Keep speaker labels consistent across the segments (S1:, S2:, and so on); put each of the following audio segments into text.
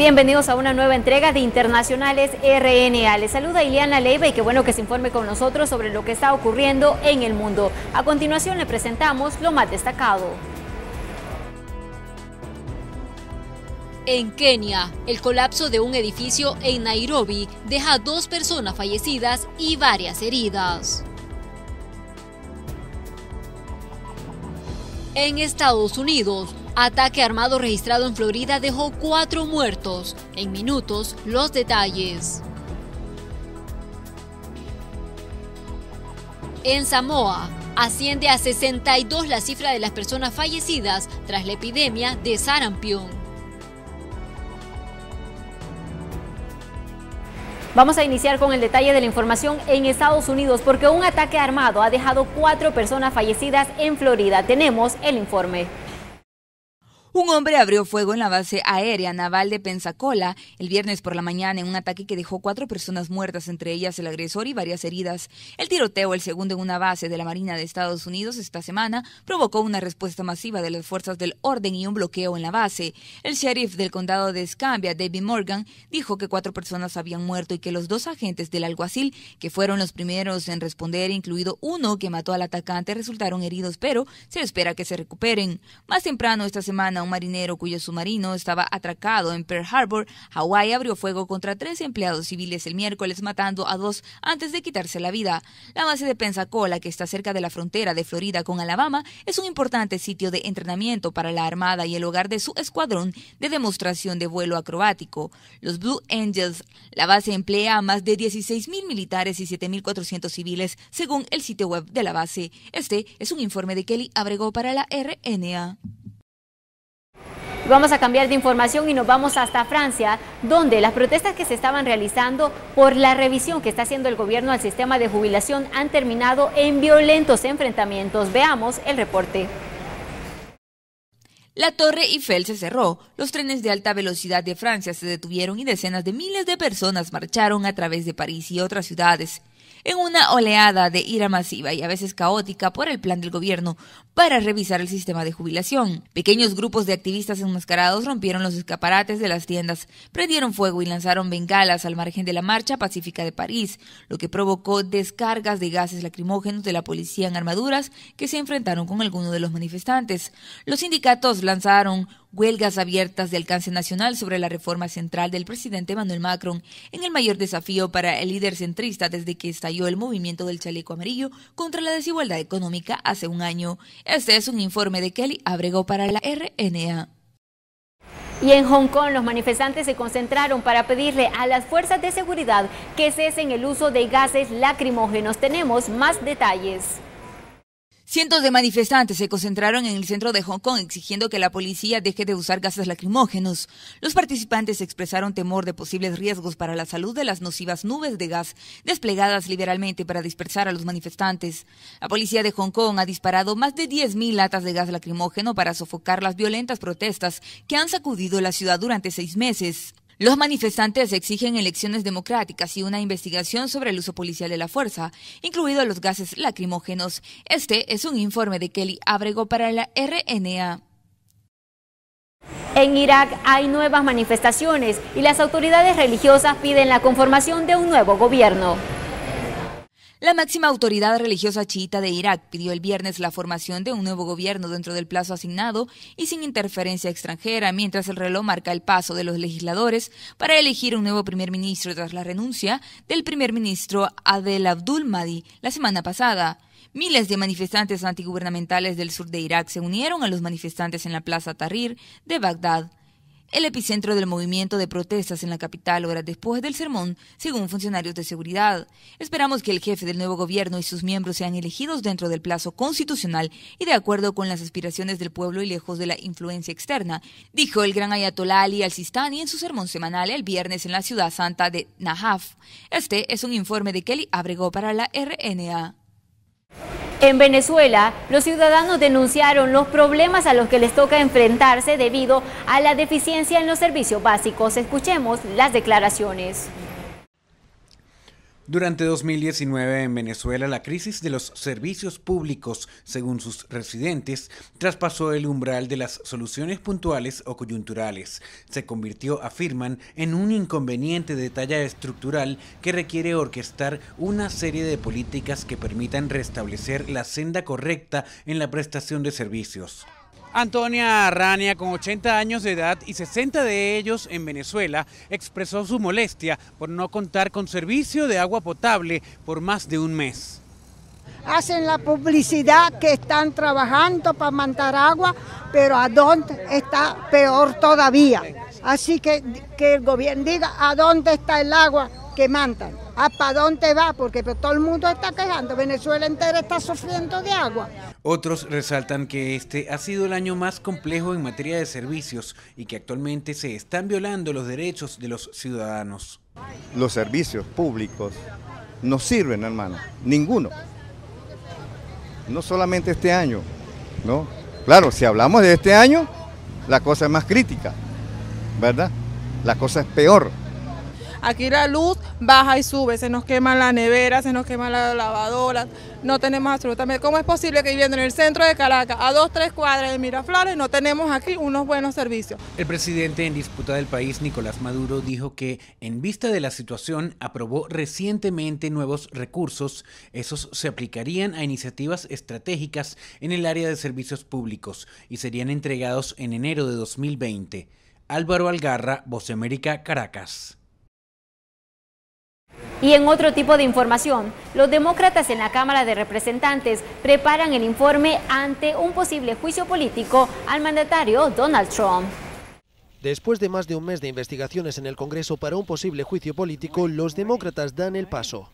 S1: Bienvenidos a una nueva entrega de Internacionales RNA. Les saluda Ileana Leiva y qué bueno que se informe con nosotros sobre lo que está ocurriendo en el mundo. A continuación le presentamos lo más destacado. En Kenia, el colapso de un edificio en Nairobi deja dos personas fallecidas y varias heridas. En Estados Unidos, Ataque armado registrado en Florida dejó cuatro muertos. En minutos, los detalles. En Samoa, asciende a 62 la cifra de las personas fallecidas tras la epidemia de sarampión. Vamos a iniciar con el detalle de la información en Estados Unidos porque un ataque armado ha dejado cuatro personas fallecidas en Florida. Tenemos el informe. Un
S2: hombre abrió fuego en la base aérea naval de Pensacola el viernes por la mañana en un ataque que dejó cuatro personas muertas, entre ellas el agresor y varias heridas. El tiroteo, el segundo en una base de la Marina de Estados Unidos esta semana, provocó una respuesta masiva de las fuerzas del orden y un bloqueo en la base. El sheriff del condado de Escambia, David Morgan, dijo que cuatro personas habían muerto y que los dos agentes del alguacil, que fueron los primeros en responder, incluido uno que mató al atacante, resultaron heridos, pero se espera que se recuperen. Más temprano esta semana, un marinero cuyo submarino estaba atracado en Pearl Harbor, Hawaii abrió fuego contra tres empleados civiles el miércoles, matando a dos antes de quitarse la vida. La base de Pensacola, que está cerca de la frontera de Florida con Alabama, es un importante sitio de entrenamiento para la Armada y el hogar de su escuadrón de demostración de vuelo acrobático, los Blue Angels. La base emplea a más de 16.000 militares y 7.400 civiles, según el sitio web de la base.
S1: Este es un informe de Kelly Abrego para la RNA. Vamos a cambiar de información y nos vamos hasta Francia, donde las protestas que se estaban realizando por la revisión que está haciendo el gobierno al sistema de jubilación han terminado en violentos enfrentamientos. Veamos el reporte. La Torre Eiffel
S2: se cerró, los trenes de alta velocidad de Francia se detuvieron y decenas de miles de personas marcharon a través de París y otras ciudades en una oleada de ira masiva y a veces caótica por el plan del gobierno para revisar el sistema de jubilación. Pequeños grupos de activistas enmascarados rompieron los escaparates de las tiendas, prendieron fuego y lanzaron bengalas al margen de la Marcha Pacífica de París, lo que provocó descargas de gases lacrimógenos de la policía en armaduras que se enfrentaron con algunos de los manifestantes. Los sindicatos lanzaron huelgas abiertas de alcance nacional sobre la reforma central del presidente Manuel Macron, en el mayor desafío para el líder centrista desde que estalló el movimiento del chaleco amarillo contra la desigualdad económica hace un año. Este es un informe de Kelly Abrego para la RNA.
S1: Y en Hong Kong los manifestantes se concentraron para pedirle a las fuerzas de seguridad que cesen el uso de gases lacrimógenos. Tenemos más detalles.
S2: Cientos de manifestantes se concentraron en el centro de Hong Kong exigiendo que la policía deje de usar gases lacrimógenos. Los participantes expresaron temor de posibles riesgos para la salud de las nocivas nubes de gas desplegadas liberalmente para dispersar a los manifestantes. La policía de Hong Kong ha disparado más de 10.000 latas de gas lacrimógeno para sofocar las violentas protestas que han sacudido la ciudad durante seis meses. Los manifestantes exigen elecciones democráticas y una investigación sobre el uso policial de la fuerza, incluidos los gases lacrimógenos. Este es un informe de Kelly Abrego para la RNA.
S1: En Irak hay nuevas manifestaciones y las autoridades religiosas piden la conformación de un nuevo gobierno. La máxima autoridad religiosa chiita de Irak
S2: pidió el viernes la formación de un nuevo gobierno dentro del plazo asignado y sin interferencia extranjera, mientras el reloj marca el paso de los legisladores para elegir un nuevo primer ministro tras la renuncia del primer ministro Adel Abdul Mahdi la semana pasada. Miles de manifestantes antigubernamentales del sur de Irak se unieron a los manifestantes en la plaza Tahrir de Bagdad el epicentro del movimiento de protestas en la capital horas después del sermón, según funcionarios de seguridad. Esperamos que el jefe del nuevo gobierno y sus miembros sean elegidos dentro del plazo constitucional y de acuerdo con las aspiraciones del pueblo y lejos de la influencia externa, dijo el gran ayatolá Ali al-Sistani en su sermón semanal el viernes en la ciudad santa de Najaf. Este es un informe de Kelly Abrego para la RNA.
S1: En Venezuela, los ciudadanos denunciaron los problemas a los que les toca enfrentarse debido a la deficiencia en los servicios básicos. Escuchemos las declaraciones.
S3: Durante 2019 en Venezuela la crisis de los servicios públicos, según sus residentes, traspasó el umbral de las soluciones puntuales o coyunturales. Se convirtió, afirman, en un inconveniente de talla estructural que requiere orquestar una serie de políticas que permitan restablecer la senda correcta en la prestación de servicios. Antonia Arrania, con 80 años de edad y 60 de ellos en Venezuela, expresó su molestia por no contar con servicio de agua potable por más de un mes.
S4: Hacen la publicidad que están trabajando para mandar agua, pero a dónde está peor todavía. Así que que el gobierno diga a dónde está el agua que mandan. ¿A para dónde va? Porque todo el mundo está quejando, Venezuela entera está sufriendo de agua.
S3: Otros resaltan que este ha sido el año más complejo en materia de servicios y que actualmente se están violando los derechos de los ciudadanos. Los
S5: servicios públicos no sirven, hermano, ninguno. No solamente este año, ¿no? Claro, si hablamos de este año, la cosa es más crítica, ¿verdad? La cosa es peor.
S4: Aquí la luz
S2: baja y sube, se nos queman la nevera, se nos queman las lavadoras, no tenemos absolutamente... ¿Cómo es posible que viviendo en el centro de Caracas, a dos, tres cuadras de Miraflores, no tenemos aquí unos buenos servicios?
S3: El presidente en disputa del país, Nicolás Maduro, dijo que en vista de la situación aprobó recientemente nuevos recursos. Esos se aplicarían a iniciativas estratégicas en el área de servicios públicos y serían entregados en enero de 2020. Álvaro Algarra, Voz América, Caracas.
S1: Y en otro tipo de información, los demócratas en la Cámara de Representantes preparan el informe ante un posible juicio político al mandatario Donald Trump.
S6: Después de más de un mes de investigaciones en el Congreso para un posible juicio político, los demócratas dan el paso.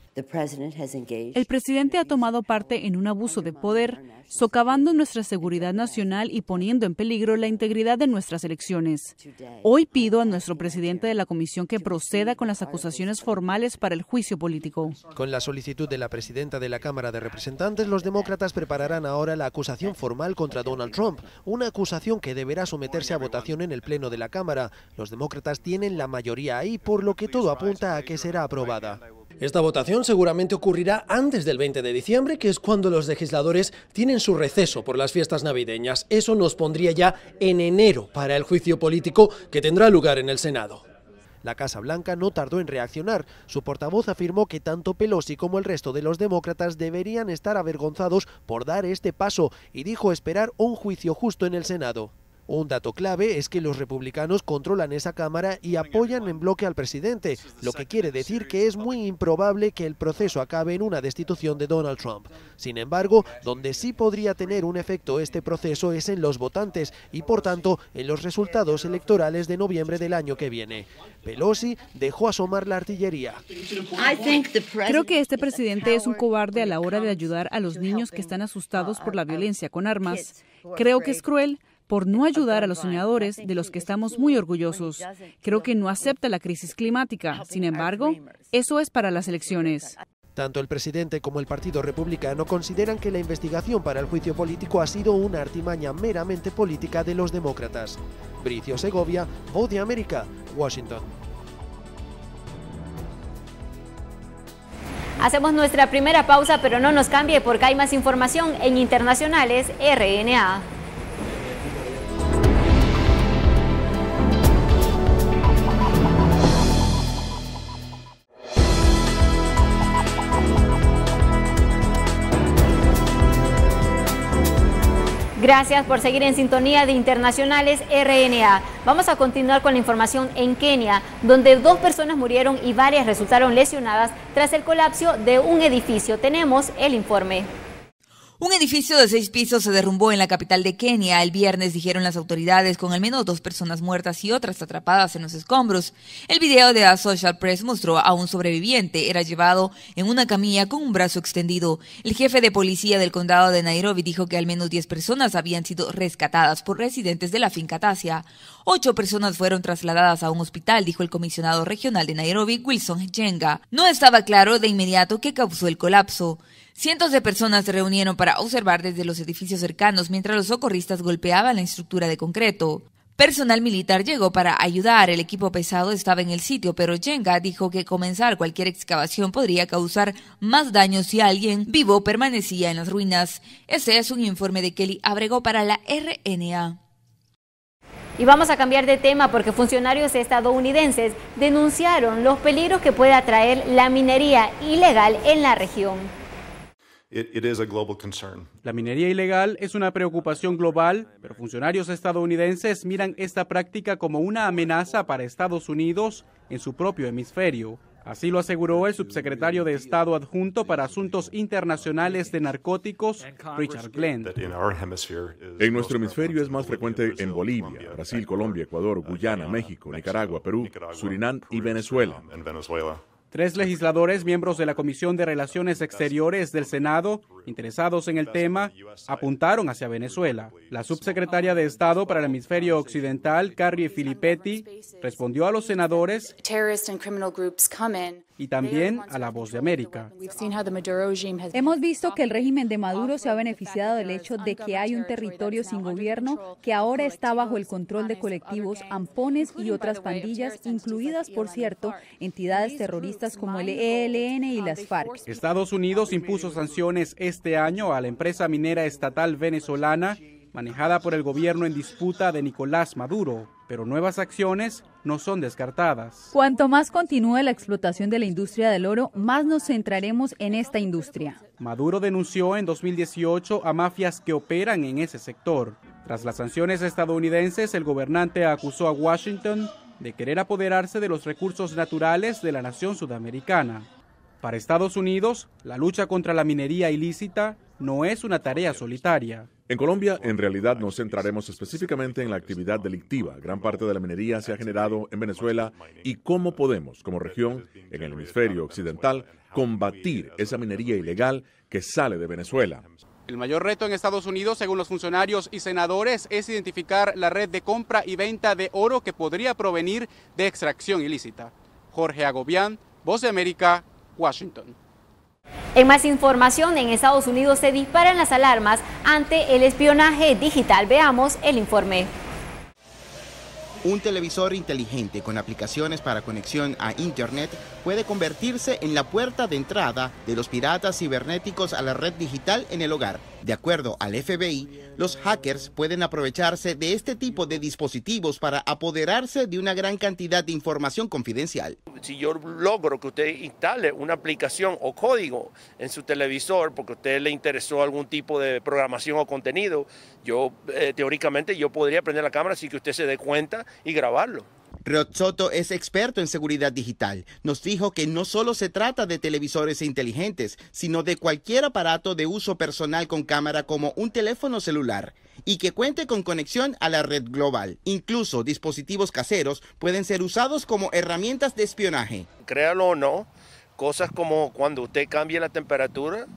S6: El
S4: presidente ha tomado parte en un abuso de poder, socavando nuestra seguridad nacional y poniendo en peligro la integridad de nuestras elecciones. Hoy pido a nuestro presidente de la comisión que proceda con las acusaciones formales para el juicio político.
S6: Con la solicitud de la presidenta de la Cámara de Representantes, los demócratas prepararán ahora la acusación formal contra Donald Trump, una acusación que deberá someterse a votación en el Pleno de la Cámara. Los demócratas tienen la mayoría ahí, por lo que todo apunta a que será aprobada. Esta votación seguramente ocurrirá antes del 20 de diciembre, que es cuando los legisladores tienen su receso por las fiestas navideñas. Eso nos pondría ya en enero para el juicio político que tendrá lugar en el Senado. La Casa Blanca no tardó en reaccionar. Su portavoz afirmó que tanto Pelosi como el resto de los demócratas deberían estar avergonzados por dar este paso y dijo esperar un juicio justo en el Senado. Un dato clave es que los republicanos controlan esa Cámara y apoyan en bloque al presidente, lo que quiere decir que es muy improbable que el proceso acabe en una destitución de Donald Trump. Sin embargo, donde sí podría tener un efecto este proceso es en los votantes y, por tanto, en los resultados electorales de noviembre del año que viene. Pelosi dejó asomar la artillería.
S4: Creo que este presidente es un cobarde a la hora de ayudar a los niños que están asustados por uh, la uh, violencia con armas. Creo que es cruel por no ayudar a los soñadores de los que estamos muy orgullosos. Creo que no acepta la crisis climática. Sin embargo, eso es para las elecciones.
S6: Tanto el presidente como el Partido Republicano consideran que la investigación para el juicio político ha sido una artimaña meramente política de los demócratas. Bricio Segovia, Voz de América, Washington.
S1: Hacemos nuestra primera pausa, pero no nos cambie porque hay más información en Internacionales RNA. Gracias por seguir en sintonía de Internacionales RNA. Vamos a continuar con la información en Kenia, donde dos personas murieron y varias resultaron lesionadas tras el colapso de un edificio. Tenemos el informe. Un
S2: edificio de seis pisos se derrumbó en la capital de Kenia el viernes, dijeron las autoridades, con al menos dos personas muertas y otras atrapadas en los escombros. El video de social Press mostró a un sobreviviente. Era llevado en una camilla con un brazo extendido. El jefe de policía del condado de Nairobi dijo que al menos diez personas habían sido rescatadas por residentes de la finca Tasia. Ocho personas fueron trasladadas a un hospital, dijo el comisionado regional de Nairobi, Wilson Jenga. No estaba claro de inmediato qué causó el colapso. Cientos de personas se reunieron para observar desde los edificios cercanos mientras los socorristas golpeaban la estructura de concreto. Personal militar llegó para ayudar, el equipo pesado estaba en el sitio, pero Jenga dijo que comenzar cualquier excavación podría causar más daño si alguien vivo permanecía en las ruinas.
S1: Ese es un informe de Kelly Abrego para la RNA. Y vamos a cambiar de tema porque funcionarios estadounidenses denunciaron los peligros que puede atraer la minería ilegal en la región.
S7: La minería ilegal es una preocupación global, pero funcionarios estadounidenses miran esta práctica como una amenaza para Estados Unidos en su propio hemisferio. Así lo aseguró el subsecretario de Estado adjunto para Asuntos Internacionales de Narcóticos, Richard Glenn. En nuestro hemisferio es más frecuente en Bolivia, Brasil, Colombia, Ecuador, Guyana, México, Nicaragua, Perú, Surinam y Venezuela. Tres legisladores, miembros de la Comisión de Relaciones Exteriores del Senado, interesados en el tema, apuntaron hacia Venezuela. La subsecretaria de Estado para el Hemisferio Occidental, Carrie Filippetti, respondió a los senadores y también a la voz de América.
S2: Hemos visto que el régimen de Maduro se ha beneficiado del hecho de que hay un territorio sin gobierno que ahora está bajo el control de colectivos, ampones y otras pandillas, incluidas, por cierto, entidades terroristas como el ELN y um, las FARC.
S7: Estados Unidos impuso sanciones este año a la empresa minera estatal venezolana manejada por el gobierno en disputa de Nicolás Maduro, pero nuevas acciones no son descartadas.
S2: Cuanto más continúe la explotación de la industria del oro, más nos centraremos en esta industria.
S7: Maduro denunció en 2018 a mafias que operan en ese sector. Tras las sanciones estadounidenses, el gobernante acusó a Washington de querer apoderarse de los recursos naturales de la nación sudamericana. Para Estados Unidos, la lucha contra la minería ilícita no es una tarea solitaria. En Colombia, en realidad, nos centraremos específicamente en la actividad delictiva. Gran parte de la minería se ha generado en Venezuela y cómo podemos, como región en el hemisferio occidental, combatir esa minería ilegal que sale de Venezuela. El mayor reto en Estados Unidos, según los funcionarios y senadores, es identificar la red de compra y venta de oro que podría provenir de extracción ilícita. Jorge Agobián, Voz de América,
S1: Washington. En más información, en Estados Unidos se disparan las alarmas ante el espionaje digital. Veamos el informe.
S5: Un televisor inteligente con aplicaciones para conexión a Internet puede convertirse en la puerta de entrada de los piratas cibernéticos a la red digital en el hogar. De acuerdo al FBI, los hackers pueden aprovecharse de este tipo de dispositivos para apoderarse de una gran cantidad de información confidencial.
S8: Si yo logro que usted instale una aplicación o código en su televisor porque a usted le interesó algún tipo de programación o contenido, yo eh, teóricamente yo podría prender la cámara sin que usted se dé cuenta y
S5: grabarlo. Soto es experto en seguridad digital. Nos dijo que no solo se trata de televisores inteligentes, sino de cualquier aparato de uso personal con cámara como un teléfono celular y que cuente con conexión a la red global. Incluso dispositivos caseros pueden ser usados como herramientas de espionaje. Créalo o no,
S8: cosas como cuando usted cambie la temperatura,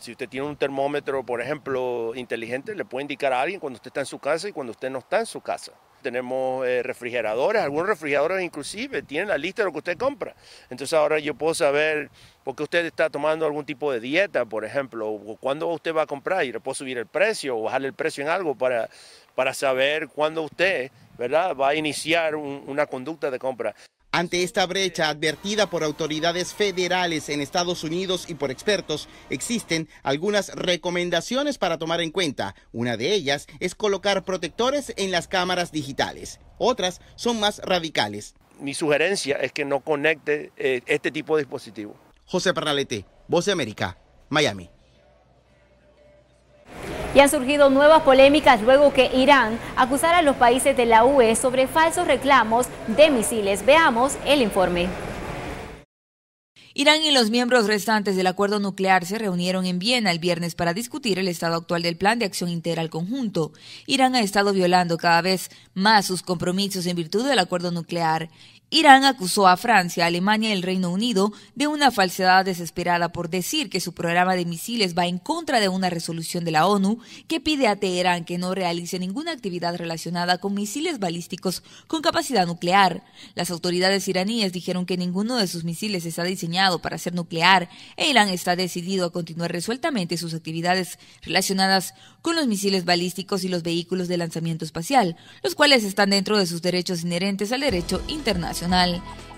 S8: si usted tiene un termómetro, por ejemplo, inteligente, le puede indicar a alguien cuando usted está en su casa y cuando usted no está en su casa tenemos eh, refrigeradores, algunos refrigeradores inclusive tienen la lista de lo que usted compra. Entonces ahora yo puedo saber porque usted está tomando algún tipo de dieta, por ejemplo, o cuándo usted va a comprar y le puedo subir el precio o bajar el precio en algo para, para saber cuándo usted ¿verdad? va a iniciar una conducta de compra.
S5: Ante esta brecha advertida por autoridades federales en Estados Unidos y por expertos, existen algunas recomendaciones para tomar en cuenta. Una de ellas es colocar protectores en las cámaras digitales. Otras son más radicales.
S8: Mi sugerencia es que no conecte eh, este tipo de
S5: dispositivo. José Parralete, Voz de América, Miami.
S1: Y han surgido nuevas polémicas luego que Irán acusara a los países de la UE sobre falsos reclamos de misiles. Veamos el informe.
S2: Irán y los miembros restantes del acuerdo nuclear se reunieron en Viena el viernes para discutir el estado actual del plan de acción integral conjunto. Irán ha estado violando cada vez más sus compromisos en virtud del acuerdo nuclear Irán acusó a Francia, Alemania y el Reino Unido de una falsedad desesperada por decir que su programa de misiles va en contra de una resolución de la ONU que pide a Teherán que no realice ninguna actividad relacionada con misiles balísticos con capacidad nuclear. Las autoridades iraníes dijeron que ninguno de sus misiles está diseñado para ser nuclear e Irán está decidido a continuar resueltamente sus actividades relacionadas con los misiles balísticos y los vehículos de lanzamiento espacial, los cuales están dentro de sus derechos inherentes al derecho internacional.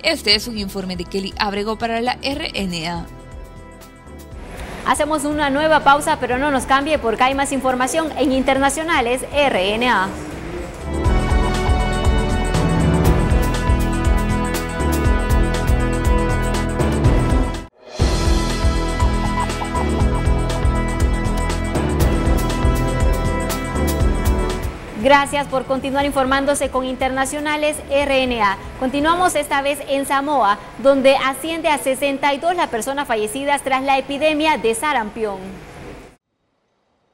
S2: Este es un informe de Kelly Abrego para la
S1: RNA. Hacemos una nueva pausa, pero no nos cambie porque hay más información en Internacionales RNA. Gracias por continuar informándose con Internacionales RNA. Continuamos esta vez en Samoa, donde asciende a 62 las personas fallecidas tras la epidemia de sarampión.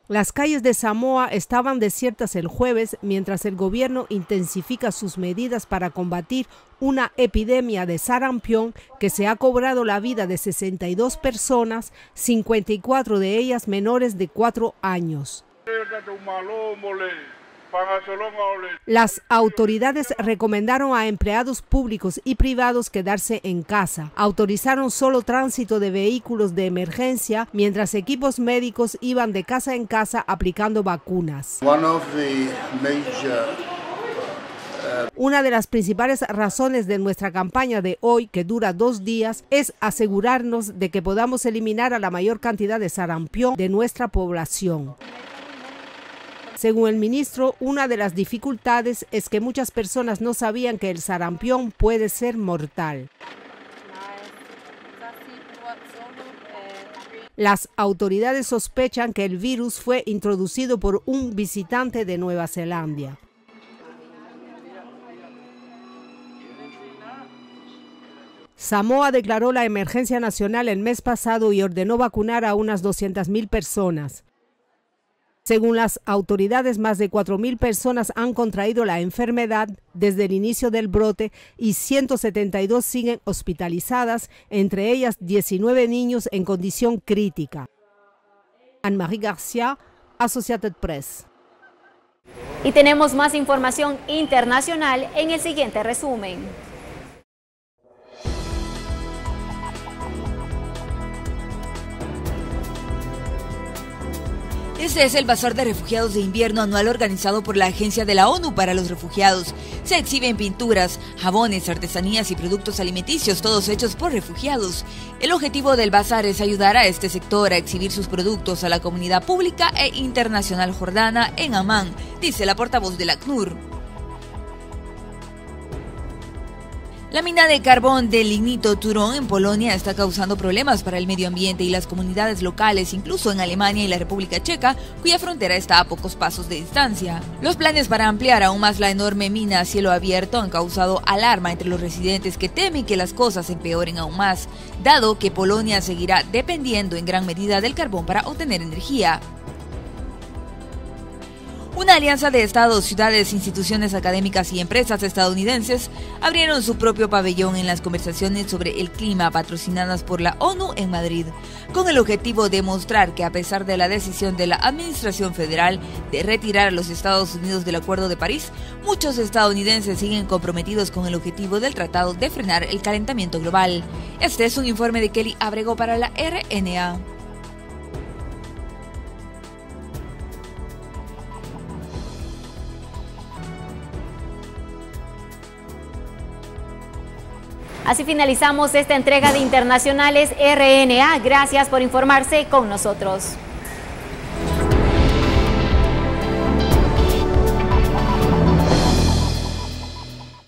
S4: Las calles de Samoa estaban desiertas el jueves mientras el gobierno intensifica sus medidas para combatir una epidemia de sarampión que se ha cobrado la vida de 62 personas, 54 de ellas menores de 4 años. Las autoridades recomendaron a empleados públicos y privados quedarse en casa. Autorizaron solo tránsito de vehículos de emergencia mientras equipos médicos iban de casa en casa aplicando vacunas. Uh, Una de las principales razones de nuestra campaña de hoy, que dura dos días, es asegurarnos de que podamos eliminar a la mayor cantidad de sarampión de nuestra población. Según el ministro, una de las dificultades es que muchas personas no sabían que el sarampión puede ser mortal. Las autoridades sospechan que el virus fue introducido por un visitante de Nueva Zelanda. Samoa declaró la emergencia nacional el mes pasado y ordenó vacunar a unas 200.000 personas. Según las autoridades, más de 4.000 personas han contraído la enfermedad desde el inicio del brote y 172 siguen hospitalizadas, entre ellas 19 niños en condición crítica. Anne-Marie García, Associated Press.
S1: Y tenemos más información internacional en el siguiente resumen. Este
S2: es el Bazar de Refugiados de Invierno anual organizado por la Agencia de la ONU para los Refugiados. Se exhiben pinturas, jabones, artesanías y productos alimenticios, todos hechos por refugiados. El objetivo del bazar es ayudar a este sector a exhibir sus productos a la comunidad pública e internacional jordana en Amán, dice la portavoz de la ACNUR. La mina de carbón del lignito Turón en Polonia está causando problemas para el medio ambiente y las comunidades locales, incluso en Alemania y la República Checa, cuya frontera está a pocos pasos de distancia. Los planes para ampliar aún más la enorme mina a cielo abierto han causado alarma entre los residentes que temen que las cosas empeoren aún más, dado que Polonia seguirá dependiendo en gran medida del carbón para obtener energía. Una alianza de estados, ciudades, instituciones académicas y empresas estadounidenses abrieron su propio pabellón en las conversaciones sobre el clima patrocinadas por la ONU en Madrid, con el objetivo de mostrar que a pesar de la decisión de la Administración Federal de retirar a los Estados Unidos del Acuerdo de París, muchos estadounidenses siguen comprometidos con el objetivo del tratado de frenar el calentamiento global. Este es un informe de Kelly Abrego para la RNA.
S1: Así finalizamos esta entrega de Internacionales RNA. Gracias por informarse con nosotros.